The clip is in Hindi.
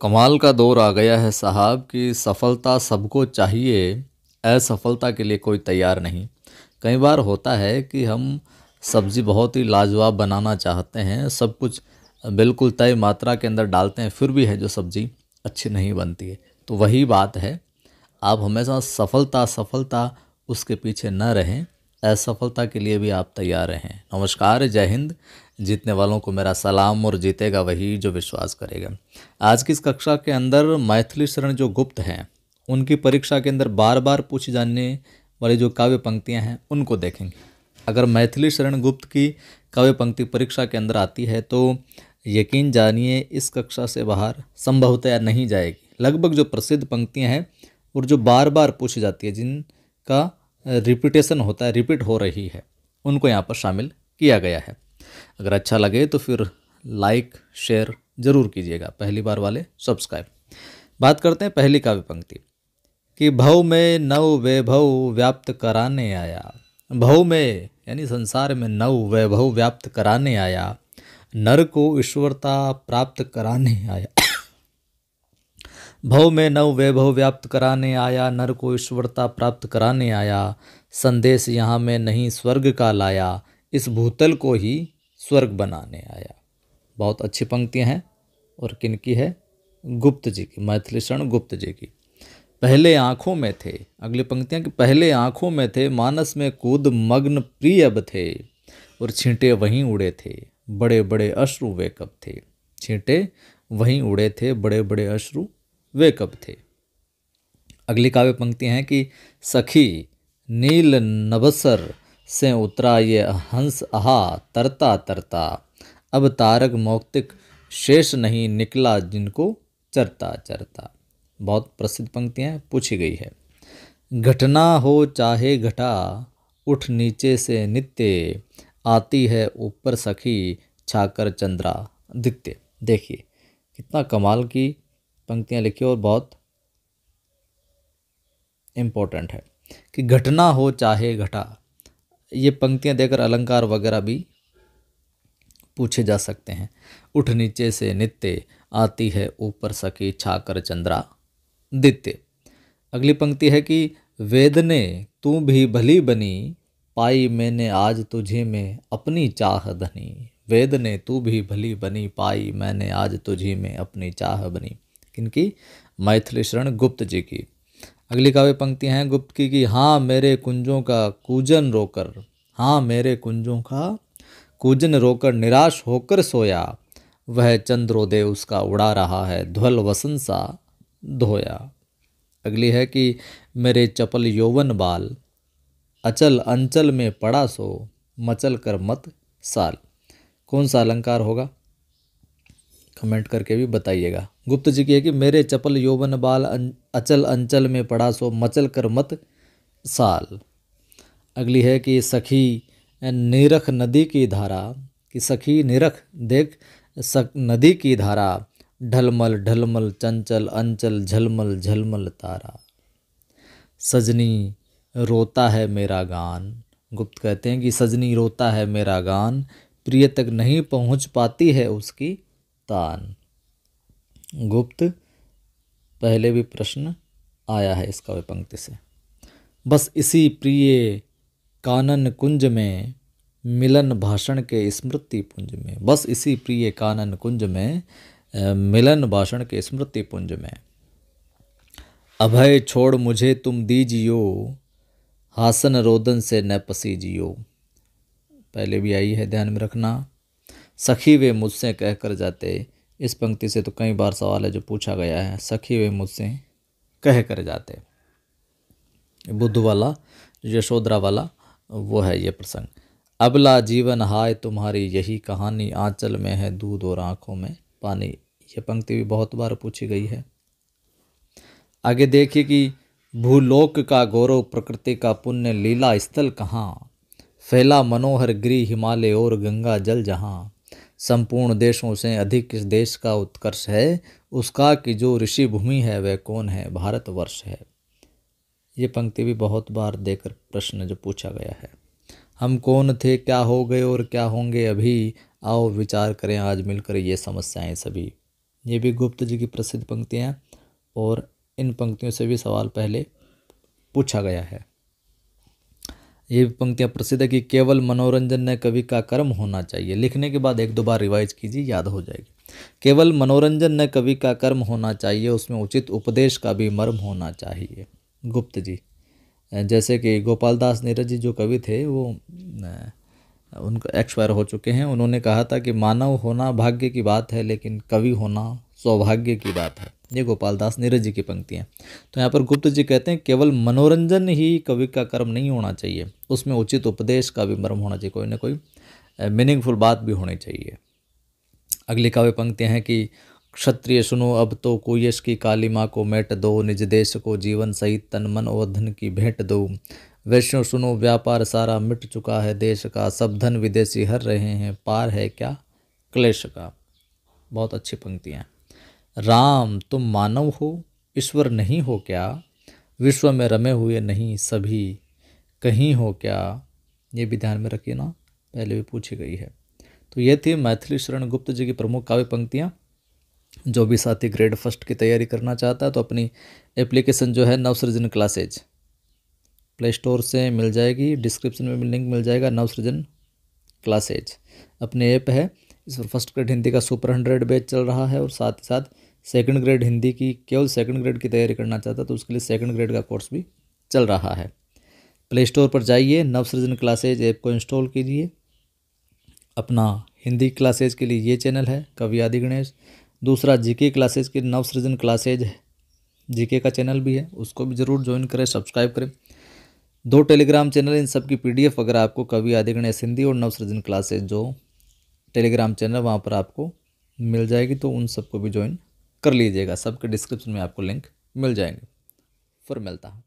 कमाल का दौर आ गया है साहब कि सफलता सबको चाहिए असफलता के लिए कोई तैयार नहीं कई बार होता है कि हम सब्ज़ी बहुत ही लाजवाब बनाना चाहते हैं सब कुछ बिल्कुल तय मात्रा के अंदर डालते हैं फिर भी है जो सब्ज़ी अच्छी नहीं बनती है तो वही बात है आप हमेशा सफलता सफलता उसके पीछे न रहें असफलता के लिए भी आप तैयार हैं नमस्कार जय हिंद जीतने वालों को मेरा सलाम और जीतेगा वही जो विश्वास करेगा आज की इस कक्षा के अंदर मैथिली शरण जो गुप्त हैं उनकी परीक्षा के अंदर बार बार पूछी जाने वाली जो काव्य पंक्तियाँ हैं उनको देखेंगे अगर मैथिली शरण गुप्त की काव्य पंक्ति परीक्षा के अंदर आती है तो यकीन जानिए इस कक्षा से बाहर संभवतया नहीं जाएगी लगभग जो प्रसिद्ध पंक्तियाँ हैं और जो बार बार पूछी जाती है जिनका रिपीटेशन होता है रिपीट हो रही है उनको यहाँ पर शामिल किया गया है अगर अच्छा लगे तो फिर लाइक शेयर ज़रूर कीजिएगा पहली बार वाले सब्सक्राइब बात करते हैं पहली काव्य पंक्ति कि भव में नव वैभव व्याप्त कराने आया भव में यानी संसार में नव वैभव व्याप्त कराने आया नर को ईश्वरता प्राप्त कराने आया भव में नव वैभव व्याप्त कराने आया नर को ईश्वरता प्राप्त कराने आया संदेश यहाँ में नहीं स्वर्ग का लाया इस भूतल को ही स्वर्ग बनाने आया बहुत अच्छी पंक्तियाँ हैं और किन की है गुप्त जी की मैथिली शरण गुप्त जी की पहले आँखों में थे अगली पंक्तियाँ कि पहले आँखों में थे मानस में कूद मग्न प्रियब थे और छींटे वहीं उड़े थे बड़े बड़े अश्रु वे कब थे छींटे वहीं उड़े थे बड़े बड़े अश्रु वे कब थे अगली काव्य पंक्ति हैं कि सखी नील नबसर से उतरा ये हंस आहा तरता तरता अब तारक मौक्तिक शेष नहीं निकला जिनको चरता चरता बहुत प्रसिद्ध पंक्तियाँ पूछी गई है घटना हो चाहे घटा उठ नीचे से नित्य आती है ऊपर सखी छाकर चंद्रा दित्य देखिए कितना कमाल की पंक्तियाँ लिखी और बहुत इम्पोर्टेंट है कि घटना हो चाहे घटा ये पंक्तियाँ देकर अलंकार वगैरह भी पूछे जा सकते हैं उठ नीचे से नित्य आती है ऊपर सकी छाकर चंद्रा दित्य अगली पंक्ति है कि वेद ने तू भी भली बनी पाई मैंने आज तुझे में अपनी चाह धनी वेद ने तू भी भली बनी पाई मैंने आज तुझे में अपनी चाह बनी किनकी मैथिली शरण गुप्त जी की अगली काव्य पंक्ति हैं गुप्त की कि हाँ मेरे कुंजों का कूजन रोकर हाँ मेरे कुंजों का कूजन रोकर निराश होकर सोया वह चंद्रोदय उसका उड़ा रहा है ध्वल वसन सा धोया अगली है कि मेरे चपल यौवन बाल अचल अंचल में पड़ा सो मचल कर मत साल कौन सा अलंकार होगा कमेंट करके भी बताइएगा गुप्त जी की है कि मेरे चपल यौवन बाल अं, अचल अंचल में पड़ा सो मचल कर मत साल अगली है कि सखी निरख नदी की धारा कि सखी निरख देख सक नदी की धारा ढलमल ढलमल चंचल अंचल झलमल झलमल तारा सजनी रोता है मेरा गान गुप्त कहते हैं कि सजनी रोता है मेरा गान प्रिय तक नहीं पहुंच पाती है उसकी तान गुप्त पहले भी प्रश्न आया है इसका विपंक्ति पंक्ति से बस इसी प्रिय कानन कुंज में मिलन भाषण के स्मृति पुंज में बस इसी प्रिय कानन कुंज में मिलन भाषण के स्मृति पुंज में अभय छोड़ मुझे तुम दीजियो हासन रोदन से न पसीजियो पहले भी आई है ध्यान में रखना सखी वे मुझसे कहकर जाते इस पंक्ति से तो कई बार सवाल है जो पूछा गया है सखी वे मुझसे कह कर जाते बुद्ध वाला यशोधरा वाला वो है ये प्रसंग अबला जीवन हाय तुम्हारी यही कहानी आंचल में है दूध और आँखों में पानी ये पंक्ति भी बहुत बार पूछी गई है आगे देखिए कि भूलोक का गौरव प्रकृति का पुण्य लीला स्थल कहाँ फैला मनोहर गृह हिमालय और गंगा जल जहाँ संपूर्ण देशों से अधिक इस देश का उत्कर्ष है उसका कि जो ऋषि भूमि है वह कौन है भारतवर्ष है ये पंक्ति भी बहुत बार देकर प्रश्न जो पूछा गया है हम कौन थे क्या हो गए और क्या होंगे अभी आओ विचार करें आज मिलकर ये समस्याएं सभी ये भी गुप्त जी की प्रसिद्ध पंक्तियाँ और इन पंक्तियों से भी सवाल पहले पूछा गया है ये पंक्तियाँ प्रसिद्ध है कि केवल मनोरंजन न कवि का कर्म होना चाहिए लिखने के बाद एक दो बार रिवाइज कीजिए याद हो जाएगी केवल मनोरंजन न कवि का कर्म होना चाहिए उसमें उचित उपदेश का भी मर्म होना चाहिए गुप्त जी जैसे कि गोपाल दास नीरज जी जो कवि थे वो उनका एक्सपायर हो चुके हैं उन्होंने कहा था कि मानव होना भाग्य की बात है लेकिन कवि होना सौभाग्य की बात है ये गोपाल दास नीरज जी की पंक्ति हैं तो यहाँ पर गुप्त जी कहते हैं केवल मनोरंजन ही कवि का कर्म नहीं होना चाहिए उसमें उचित उपदेश का भी मर्म होना चाहिए कोई ना कोई मीनिंगफुल बात भी होनी चाहिए अगली काव्य पंक्तियाँ हैं कि क्षत्रिय सुनो अब तो कोयश की काली माँ को मेट दो निज देश को जीवन सहित तन मन और धन की भेंट दो वैष्णो सुनो व्यापार सारा मिट चुका है देश का सब धन विदेशी हर रहे हैं पार है क्या क्लेश का बहुत अच्छी पंक्तियाँ राम तुम मानव हो ईश्वर नहीं हो क्या विश्व में रमे हुए नहीं सभी कहीं हो क्या ये भी ध्यान में रखिए ना पहले भी पूछी गई है तो ये थी मैथिली शरण गुप्त जी की प्रमुख काव्य पंक्तियाँ जो भी साथी ग्रेड फर्स्ट की तैयारी करना चाहता है तो अपनी एप्लीकेशन जो है नवसृजन क्लासेज प्ले स्टोर से मिल जाएगी डिस्क्रिप्शन में भी लिंक मिल जाएगा नवसृजन क्लासेज अपने ऐप है इस पर फर्स्ट ग्रेड हिंदी का सुपर हंड्रेड बैच चल रहा है और साथ ही साथ सेकंड ग्रेड हिंदी की केवल सेकंड ग्रेड की तैयारी करना चाहता तो उसके लिए सेकंड ग्रेड का कोर्स भी चल रहा है प्ले स्टोर पर जाइए नवसृजन क्लासेज ऐप को इंस्टॉल कीजिए अपना हिंदी क्लासेज के लिए ये चैनल है कवि आदि गणेश दूसरा जीके क्लासेज के नवसृजन क्लासेज है जीके का चैनल भी है उसको भी ज़रूर ज्वाइन करें सब्सक्राइब करें दो टेलीग्राम चैनल इन सब की एफ अगर आपको कवि आदि गणेश हिंदी और नवसृजन क्लासेज जो टेलीग्राम चैनल वहाँ पर आपको मिल जाएगी तो उन सबको भी ज्वाइन कर लीजिएगा सबके डिस्क्रिप्शन में आपको लिंक मिल जाएंगे फिर मिलता हूँ